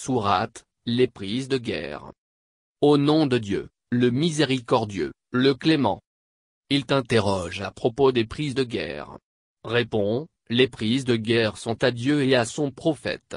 Sourate, les prises de guerre. Au nom de Dieu, le miséricordieux, le clément. Il t'interroge à propos des prises de guerre. Réponds, les prises de guerre sont à Dieu et à son prophète.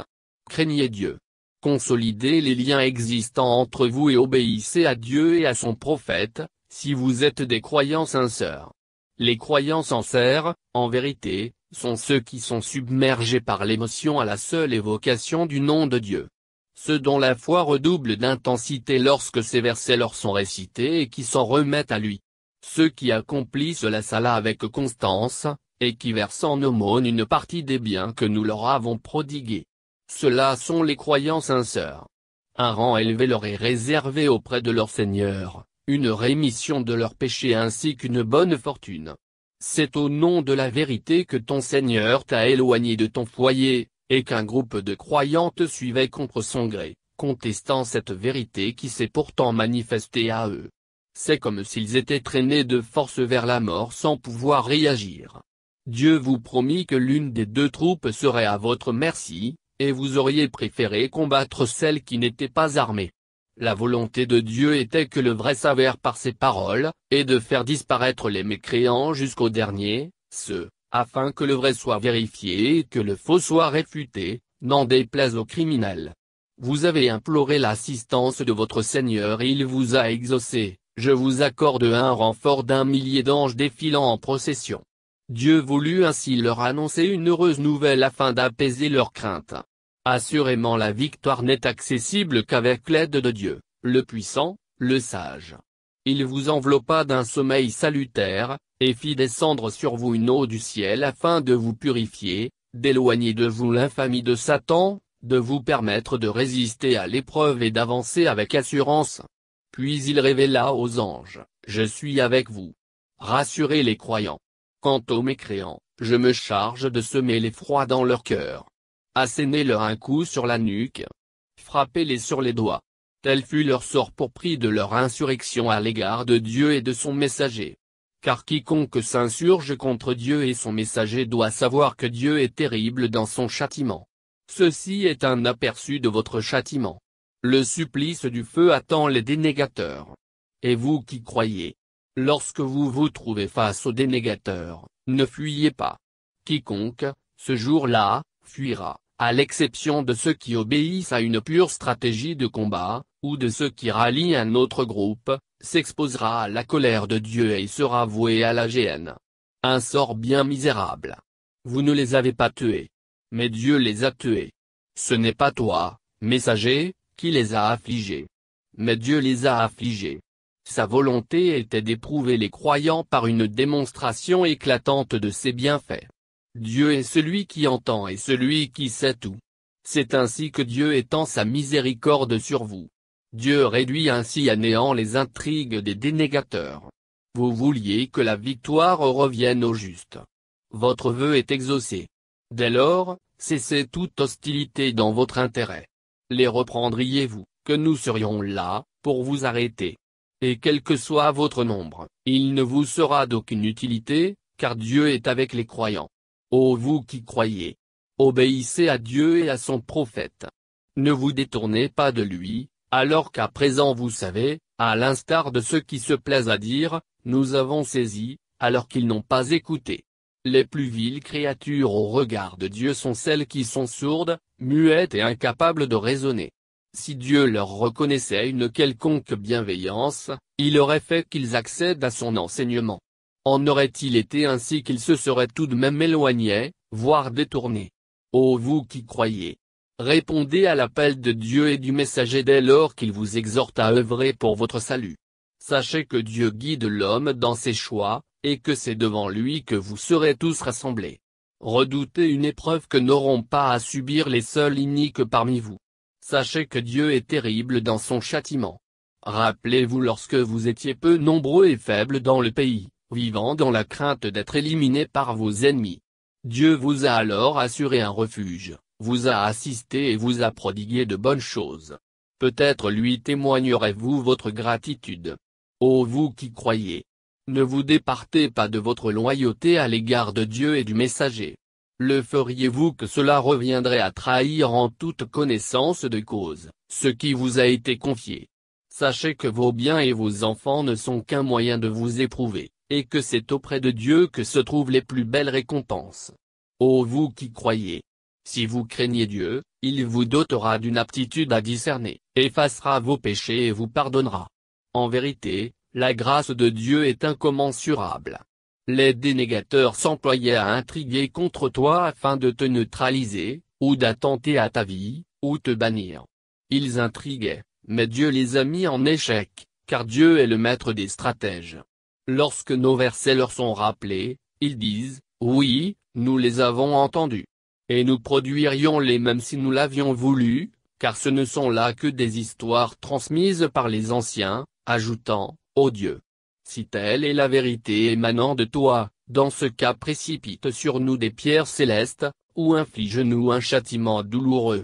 Craignez Dieu. Consolidez les liens existants entre vous et obéissez à Dieu et à son prophète, si vous êtes des croyants sincères. Les croyants sincères, en vérité, sont ceux qui sont submergés par l'émotion à la seule évocation du nom de Dieu ceux dont la foi redouble d'intensité lorsque ces versets leur sont récités et qui s'en remettent à lui. Ceux qui accomplissent la salah avec constance, et qui versent en aumône une partie des biens que nous leur avons prodigués. Ceux-là sont les croyants sincères. Un rang élevé leur est réservé auprès de leur Seigneur, une rémission de leurs péchés ainsi qu'une bonne fortune. C'est au nom de la vérité que ton Seigneur t'a éloigné de ton foyer, et qu'un groupe de croyantes suivait contre son gré, contestant cette vérité qui s'est pourtant manifestée à eux. C'est comme s'ils étaient traînés de force vers la mort sans pouvoir réagir. Dieu vous promit que l'une des deux troupes serait à votre merci, et vous auriez préféré combattre celle qui n'était pas armée. La volonté de Dieu était que le vrai s'avère par ses paroles, et de faire disparaître les mécréants jusqu'au dernier, ceux, afin que le vrai soit vérifié et que le faux soit réfuté, n'en déplaise au criminel. Vous avez imploré l'assistance de votre Seigneur et il vous a exaucé, je vous accorde un renfort d'un millier d'anges défilant en procession. Dieu voulut ainsi leur annoncer une heureuse nouvelle afin d'apaiser leurs craintes. Assurément la victoire n'est accessible qu'avec l'aide de Dieu, le puissant, le sage il vous enveloppa d'un sommeil salutaire, et fit descendre sur vous une eau du ciel afin de vous purifier, d'éloigner de vous l'infamie de Satan, de vous permettre de résister à l'épreuve et d'avancer avec assurance. Puis il révéla aux anges, Je suis avec vous. Rassurez les croyants. Quant aux mécréants, je me charge de semer l'effroi dans leur cœur. Assénez-leur un coup sur la nuque. Frappez-les sur les doigts. Tel fut leur sort pour prix de leur insurrection à l'égard de Dieu et de son messager. Car quiconque s'insurge contre Dieu et son messager doit savoir que Dieu est terrible dans son châtiment. Ceci est un aperçu de votre châtiment. Le supplice du feu attend les dénégateurs. Et vous qui croyez. Lorsque vous vous trouvez face aux dénégateurs, ne fuyez pas. Quiconque, ce jour-là, fuira à l'exception de ceux qui obéissent à une pure stratégie de combat, ou de ceux qui rallient un autre groupe, s'exposera à la colère de Dieu et sera voué à la géhenne. Un sort bien misérable. Vous ne les avez pas tués. Mais Dieu les a tués. Ce n'est pas toi, messager, qui les a affligés. Mais Dieu les a affligés. Sa volonté était d'éprouver les croyants par une démonstration éclatante de ses bienfaits. Dieu est celui qui entend et celui qui sait tout. C'est ainsi que Dieu étend sa miséricorde sur vous. Dieu réduit ainsi à néant les intrigues des dénégateurs. Vous vouliez que la victoire revienne au juste. Votre vœu est exaucé. Dès lors, cessez toute hostilité dans votre intérêt. Les reprendriez-vous, que nous serions là, pour vous arrêter. Et quel que soit votre nombre, il ne vous sera d'aucune utilité, car Dieu est avec les croyants. Ô vous qui croyez, obéissez à Dieu et à son prophète. Ne vous détournez pas de lui, alors qu'à présent vous savez, à l'instar de ceux qui se plaisent à dire, nous avons saisi, alors qu'ils n'ont pas écouté. Les plus viles créatures au regard de Dieu sont celles qui sont sourdes, muettes et incapables de raisonner. Si Dieu leur reconnaissait une quelconque bienveillance, il aurait fait qu'ils accèdent à son enseignement. En aurait-il été ainsi qu'il se serait tout de même éloigné, voire détourné Ô oh, vous qui croyez Répondez à l'appel de Dieu et du messager dès lors qu'il vous exhorte à œuvrer pour votre salut. Sachez que Dieu guide l'homme dans ses choix, et que c'est devant lui que vous serez tous rassemblés. Redoutez une épreuve que n'auront pas à subir les seuls iniques parmi vous. Sachez que Dieu est terrible dans son châtiment. Rappelez-vous lorsque vous étiez peu nombreux et faibles dans le pays vivant dans la crainte d'être éliminé par vos ennemis. Dieu vous a alors assuré un refuge, vous a assisté et vous a prodigué de bonnes choses. Peut-être lui témoignerez-vous votre gratitude. Ô vous qui croyez ne vous départez pas de votre loyauté à l'égard de Dieu et du messager. Le feriez-vous que cela reviendrait à trahir en toute connaissance de cause, ce qui vous a été confié Sachez que vos biens et vos enfants ne sont qu'un moyen de vous éprouver, et que c'est auprès de Dieu que se trouvent les plus belles récompenses. Ô vous qui croyez Si vous craignez Dieu, il vous dotera d'une aptitude à discerner, effacera vos péchés et vous pardonnera. En vérité, la grâce de Dieu est incommensurable. Les dénégateurs s'employaient à intriguer contre toi afin de te neutraliser, ou d'attenter à ta vie, ou te bannir. Ils intriguaient, mais Dieu les a mis en échec, car Dieu est le maître des stratèges. Lorsque nos versets leur sont rappelés, ils disent, oui, nous les avons entendus. Et nous produirions les mêmes si nous l'avions voulu, car ce ne sont là que des histoires transmises par les anciens, ajoutant, ô oh Dieu. Si telle est la vérité émanant de toi, dans ce cas précipite sur nous des pierres célestes, ou inflige-nous un châtiment douloureux.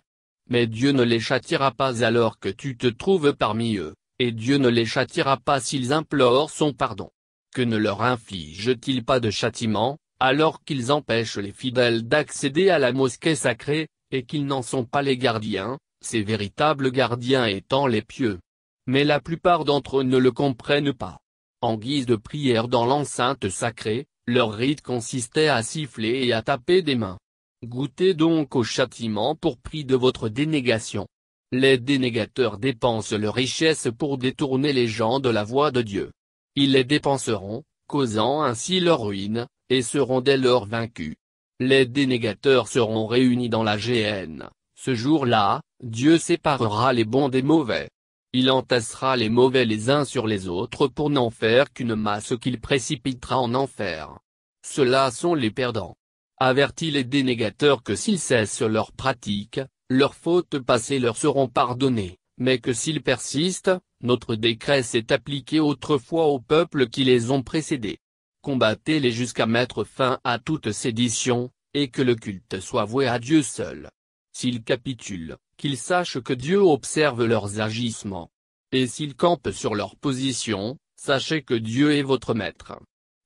Mais Dieu ne les châtiera pas alors que tu te trouves parmi eux, et Dieu ne les châtira pas s'ils implorent son pardon que ne leur inflige-t-il pas de châtiment, alors qu'ils empêchent les fidèles d'accéder à la mosquée sacrée, et qu'ils n'en sont pas les gardiens, ces véritables gardiens étant les pieux. Mais la plupart d'entre eux ne le comprennent pas. En guise de prière dans l'enceinte sacrée, leur rite consistait à siffler et à taper des mains. Goûtez donc au châtiment pour prix de votre dénégation. Les dénégateurs dépensent leurs richesses pour détourner les gens de la voie de Dieu. Ils les dépenseront, causant ainsi leur ruine, et seront dès lors vaincus. Les dénégateurs seront réunis dans la GN. Ce jour-là, Dieu séparera les bons des mauvais. Il entassera les mauvais les uns sur les autres pour n'en faire qu'une masse qu'il précipitera en enfer. Cela sont les perdants. Avertis les dénégateurs que s'ils cessent leurs pratiques, leurs fautes passées leur seront pardonnées, mais que s'ils persistent, notre décret s'est appliqué autrefois aux peuples qui les ont précédés. Combattez-les jusqu'à mettre fin à toute sédition, et que le culte soit voué à Dieu seul. S'ils capitulent, qu'ils sachent que Dieu observe leurs agissements. Et s'ils campent sur leur position, sachez que Dieu est votre maître.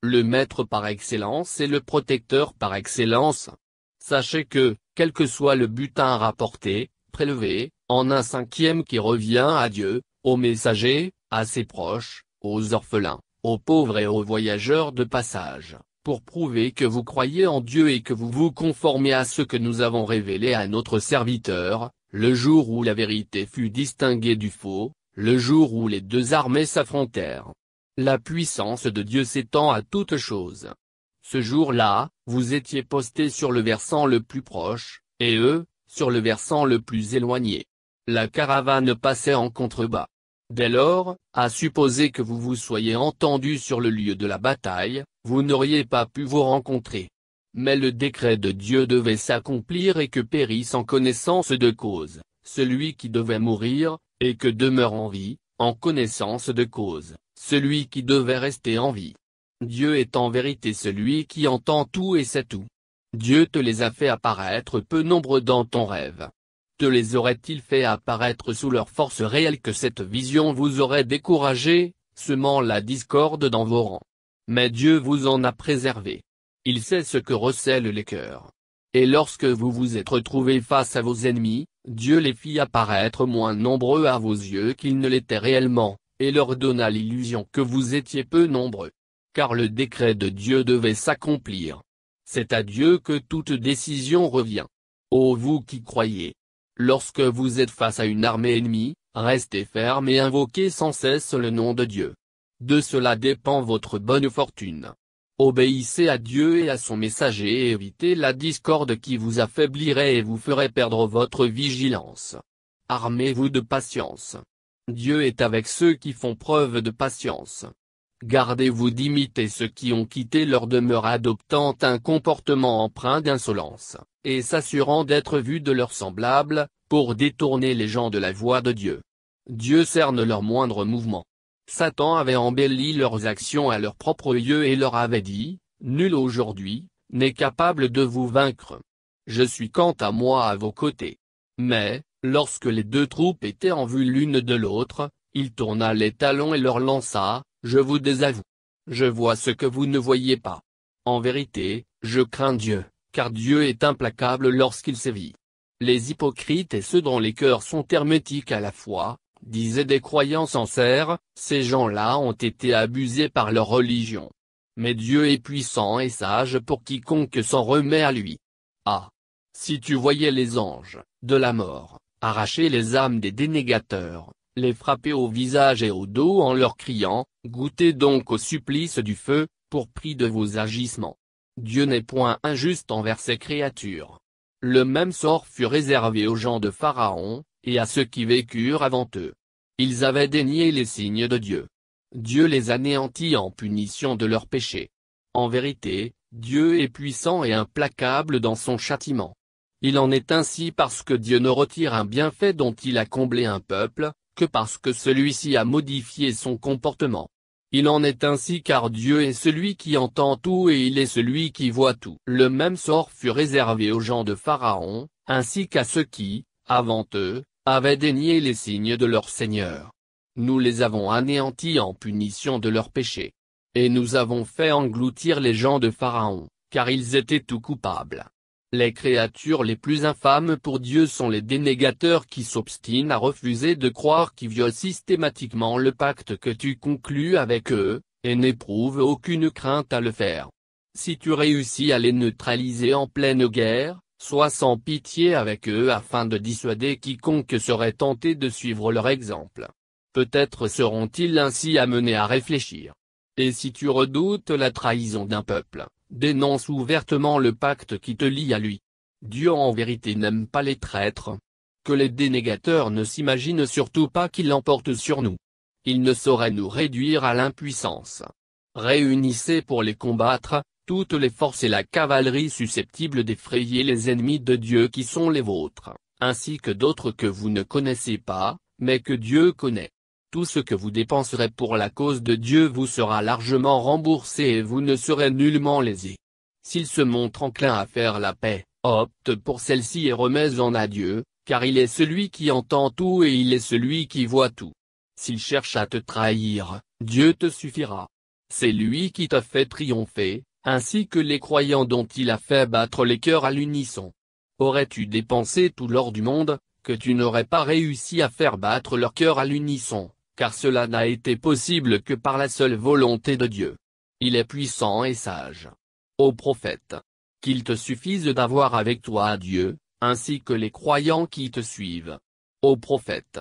Le maître par excellence et le protecteur par excellence. Sachez que, quel que soit le butin rapporté, prélevé, en un cinquième qui revient à Dieu, aux messagers, à ses proches, aux orphelins, aux pauvres et aux voyageurs de passage, pour prouver que vous croyez en Dieu et que vous vous conformez à ce que nous avons révélé à notre serviteur, le jour où la vérité fut distinguée du faux, le jour où les deux armées s'affrontèrent. La puissance de Dieu s'étend à toute chose. Ce jour-là, vous étiez postés sur le versant le plus proche, et eux, sur le versant le plus éloigné la caravane passait en contrebas. Dès lors, à supposer que vous vous soyez entendu sur le lieu de la bataille, vous n'auriez pas pu vous rencontrer. Mais le décret de Dieu devait s'accomplir et que périsse en connaissance de cause, celui qui devait mourir, et que demeure en vie, en connaissance de cause, celui qui devait rester en vie. Dieu est en vérité celui qui entend tout et sait tout. Dieu te les a fait apparaître peu nombreux dans ton rêve les aurait-il fait apparaître sous leur force réelle que cette vision vous aurait découragé, semant la discorde dans vos rangs. Mais Dieu vous en a préservé. Il sait ce que recèlent les cœurs. Et lorsque vous vous êtes retrouvés face à vos ennemis, Dieu les fit apparaître moins nombreux à vos yeux qu'ils ne l'étaient réellement, et leur donna l'illusion que vous étiez peu nombreux. Car le décret de Dieu devait s'accomplir. C'est à Dieu que toute décision revient. Ô vous qui croyez, Lorsque vous êtes face à une armée ennemie, restez ferme et invoquez sans cesse le nom de Dieu. De cela dépend votre bonne fortune. Obéissez à Dieu et à son messager et évitez la discorde qui vous affaiblirait et vous ferait perdre votre vigilance. Armez-vous de patience. Dieu est avec ceux qui font preuve de patience. Gardez-vous d'imiter ceux qui ont quitté leur demeure adoptant un comportement empreint d'insolence et s'assurant d'être vus de leurs semblables, pour détourner les gens de la voie de Dieu. Dieu cerne leurs moindres mouvements. Satan avait embelli leurs actions à leurs propres yeux et leur avait dit, Nul aujourd'hui, n'est capable de vous vaincre. Je suis quant à moi à vos côtés. Mais, lorsque les deux troupes étaient en vue l'une de l'autre, il tourna les talons et leur lança, Je vous désavoue. Je vois ce que vous ne voyez pas. En vérité, je crains Dieu, car Dieu est implacable lorsqu'il sévit. Les hypocrites et ceux dont les cœurs sont hermétiques à la foi, disaient des croyants sincères, ces gens-là ont été abusés par leur religion. Mais Dieu est puissant et sage pour quiconque s'en remet à lui. Ah Si tu voyais les anges, de la mort, arracher les âmes des dénégateurs, les frapper au visage et au dos en leur criant, goûtez donc au supplice du feu, pour prix de vos agissements. Dieu n'est point injuste envers ses créatures. Le même sort fut réservé aux gens de Pharaon, et à ceux qui vécurent avant eux. Ils avaient dénié les signes de Dieu. Dieu les anéantit en punition de leurs péchés. En vérité, Dieu est puissant et implacable dans son châtiment. Il en est ainsi parce que Dieu ne retire un bienfait dont il a comblé un peuple, que parce que celui-ci a modifié son comportement. Il en est ainsi car Dieu est celui qui entend tout et il est celui qui voit tout. Le même sort fut réservé aux gens de Pharaon, ainsi qu'à ceux qui, avant eux, avaient dénié les signes de leur Seigneur. Nous les avons anéantis en punition de leurs péchés. Et nous avons fait engloutir les gens de Pharaon, car ils étaient tout coupables. Les créatures les plus infâmes pour Dieu sont les dénégateurs qui s'obstinent à refuser de croire qui violent systématiquement le pacte que tu conclus avec eux, et n'éprouvent aucune crainte à le faire. Si tu réussis à les neutraliser en pleine guerre, sois sans pitié avec eux afin de dissuader quiconque serait tenté de suivre leur exemple. Peut-être seront-ils ainsi amenés à réfléchir. Et si tu redoutes la trahison d'un peuple, dénonce ouvertement le pacte qui te lie à lui. Dieu en vérité n'aime pas les traîtres. Que les dénégateurs ne s'imaginent surtout pas qu'il l'emportent sur nous. Il ne saurait nous réduire à l'impuissance. Réunissez pour les combattre, toutes les forces et la cavalerie susceptibles d'effrayer les ennemis de Dieu qui sont les vôtres, ainsi que d'autres que vous ne connaissez pas, mais que Dieu connaît tout ce que vous dépenserez pour la cause de Dieu vous sera largement remboursé et vous ne serez nullement lésé. S'il se montre enclin à faire la paix, opte pour celle-ci et remets-en à Dieu, car il est celui qui entend tout et il est celui qui voit tout. S'il cherche à te trahir, Dieu te suffira. C'est lui qui t'a fait triompher, ainsi que les croyants dont il a fait battre les cœurs à l'unisson. Aurais-tu dépensé tout l'or du monde, que tu n'aurais pas réussi à faire battre leur cœur à l'unisson car cela n'a été possible que par la seule volonté de Dieu. Il est puissant et sage. Ô prophète, qu'il te suffise d'avoir avec toi Dieu, ainsi que les croyants qui te suivent. Ô prophète,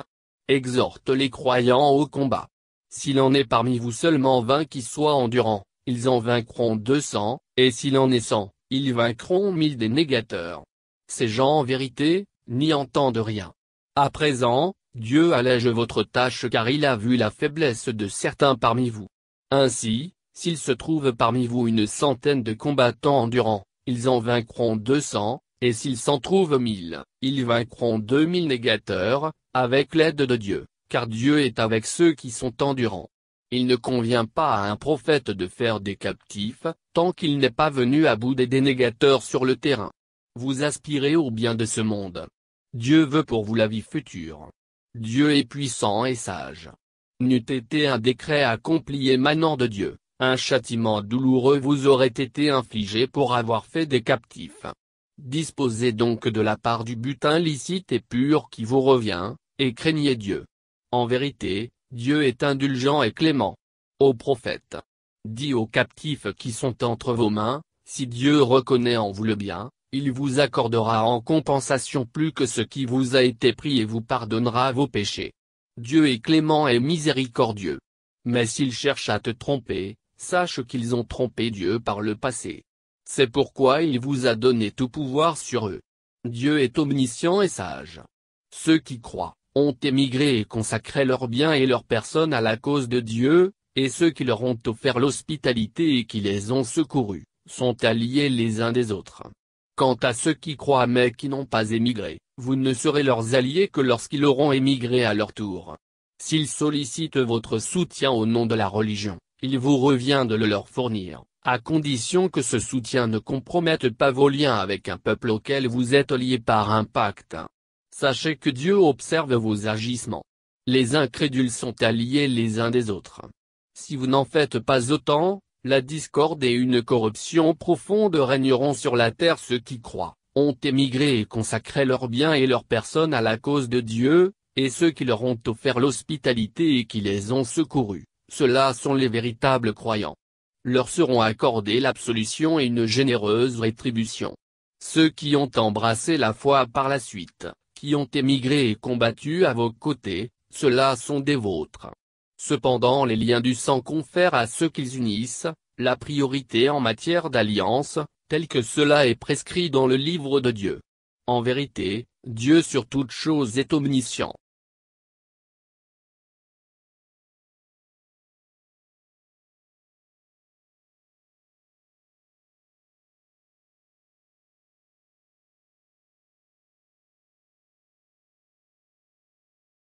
exhorte les croyants au combat. S'il en est parmi vous seulement vingt qui soient endurants, ils en vaincront deux cents, et s'il en est cent, ils vaincront mille des négateurs. Ces gens en vérité, n'y entendent rien. À présent, Dieu allège votre tâche car il a vu la faiblesse de certains parmi vous. Ainsi, s'il se trouve parmi vous une centaine de combattants endurants, ils en vaincront deux cents, et s'il s'en trouve mille, ils vaincront deux mille négateurs, avec l'aide de Dieu, car Dieu est avec ceux qui sont endurants. Il ne convient pas à un prophète de faire des captifs, tant qu'il n'est pas venu à bout des dénégateurs sur le terrain. Vous aspirez au bien de ce monde. Dieu veut pour vous la vie future. Dieu est puissant et sage. N'eût été un décret accompli émanant de Dieu, un châtiment douloureux vous aurait été infligé pour avoir fait des captifs. Disposez donc de la part du butin licite et pur qui vous revient, et craignez Dieu. En vérité, Dieu est indulgent et clément. Ô prophète! Dis aux captifs qui sont entre vos mains, si Dieu reconnaît en vous le bien, il vous accordera en compensation plus que ce qui vous a été pris et vous pardonnera vos péchés. Dieu est clément et miséricordieux. Mais s'ils cherchent à te tromper, sache qu'ils ont trompé Dieu par le passé. C'est pourquoi il vous a donné tout pouvoir sur eux. Dieu est omniscient et sage. Ceux qui croient, ont émigré et consacré leurs biens et leurs personnes à la cause de Dieu, et ceux qui leur ont offert l'hospitalité et qui les ont secourus, sont alliés les uns des autres. Quant à ceux qui croient mais qui n'ont pas émigré, vous ne serez leurs alliés que lorsqu'ils auront émigré à leur tour. S'ils sollicitent votre soutien au nom de la religion, il vous revient de le leur fournir, à condition que ce soutien ne compromette pas vos liens avec un peuple auquel vous êtes lié par un pacte. Sachez que Dieu observe vos agissements. Les incrédules sont alliés les uns des autres. Si vous n'en faites pas autant, la discorde et une corruption profonde régneront sur la terre ceux qui croient, ont émigré et consacré leurs biens et leurs personnes à la cause de Dieu, et ceux qui leur ont offert l'hospitalité et qui les ont secourus, ceux-là sont les véritables croyants. Leur seront accordées l'absolution et une généreuse rétribution. Ceux qui ont embrassé la foi par la suite, qui ont émigré et combattu à vos côtés, ceux-là sont des vôtres. Cependant les liens du sang confèrent à ceux qu'ils unissent, la priorité en matière d'alliance, tel que cela est prescrit dans le livre de Dieu. En vérité, Dieu sur toute chose est omniscient.